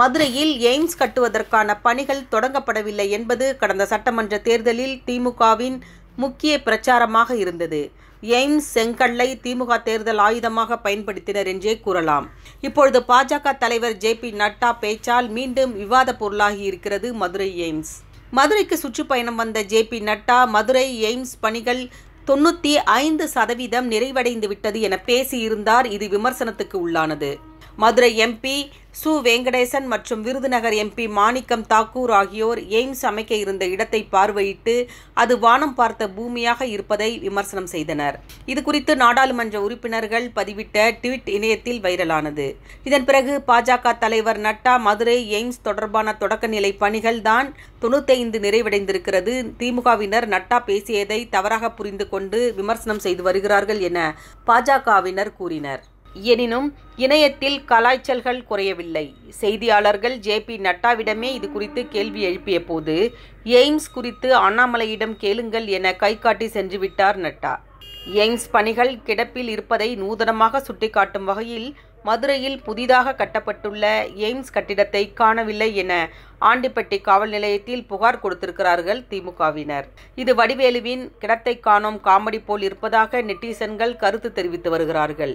மதுரையில் எய்ம்ஸ் கட்டுவதற்கான பணிகள் தொடங்கப்படவில்லை என்பது கடந்த சட்டமன்ற தேர்தலில் திமுகவின் முக்கிய பிரச்சாரமாக இருந்தது எய்ம்ஸ் செங்கல்லை திமுக தேர்தல் ஆயுதமாக பயன்படுத்தினர் என்றே கூறலாம் இப்பொழுது பாஜக தலைவர் ஜே பி நட்டா பேச்சால் மீண்டும் விவாத பொருளாகி இருக்கிறது மதுரை எய்ம்ஸ் மதுரைக்கு சுற்றுப்பயணம் வந்த ஜே பி நட்டா மதுரை எய்ம்ஸ் பணிகள் தொண்ணூற்றி ஐந்து சதவீதம் நிறைவடைந்து விட்டது என பேசியிருந்தார் இது விமர்சனத்துக்கு உள்ளானது மதுரை எம்பி சு வெங்கடேசன் மற்றும் விருதுநகர் எம்பி மாணிக்கம் தாக்கூர் ஆகியோர் எய்ம்ஸ் அமைக்க இருந்த இடத்தை பார்வையிட்டு அது வானம் பார்த்த பூமியாக இருப்பதை விமர்சனம் செய்தனர் இதுகுறித்து நாடாளுமன்ற உறுப்பினர்கள் பதிவிட்ட ட்வீட் இணையத்தில் வைரலானது இதன் பிறகு பாஜக தலைவர் நட்டா மதுரை எய்ம்ஸ் தொடர்பான தொடக்கநிலை பணிகள் தான் தொண்ணூத்தைந்து நிறைவடைந்திருக்கிறது திமுகவினர் நட்டா பேசியதை தவறாக புரிந்து கொண்டு விமர்சனம் செய்து வருகிறார்கள் என பாஜகவினர் கூறினர் எனினும் இணையத்தில் கலாய்ச்சல்கள் குறையவில்லை செய்தியாளர்கள் ஜே பி நட்டாவிடமே இது குறித்து கேள்வி எழுப்பிய போது எய்ம்ஸ் குறித்து அண்ணாமலையிடம் கேளுங்கள் என கைகாட்டி சென்றுவிட்டார் நட்டா எய்ம்ஸ் பணிகள் கிடப்பில் இருப்பதை நூதனமாக சுட்டிக்காட்டும் வகையில் மதுரையில் புதிதாக கட்டப்பட்டுள்ள எய்ம்ஸ் கட்டிடத்தை காணவில்லை என ஆண்டிப்பட்டி காவல் நிலையத்தில் புகார் கொடுத்திருக்கிறார்கள் திமுகவினர் இது வடிவேலுவின் கிடத்தை காணும் காமெடி போல் இருப்பதாக நெட்டிசன்கள் கருத்து தெரிவித்து வருகிறார்கள்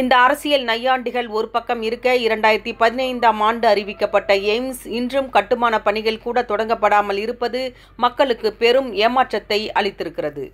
இந்த அரசியல் நையாண்டிகள் ஒரு பக்கம் இருக்க இரண்டாயிரத்தி பதினைந்தாம் ஆண்டு அறிவிக்கப்பட்ட எய்ம்ஸ் இன்றும் கட்டுமான பணிகள் கூட தொடங்கப்படாமல் இருப்பது மக்களுக்கு பெரும் ஏமாற்றத்தை அளித்திருக்கிறது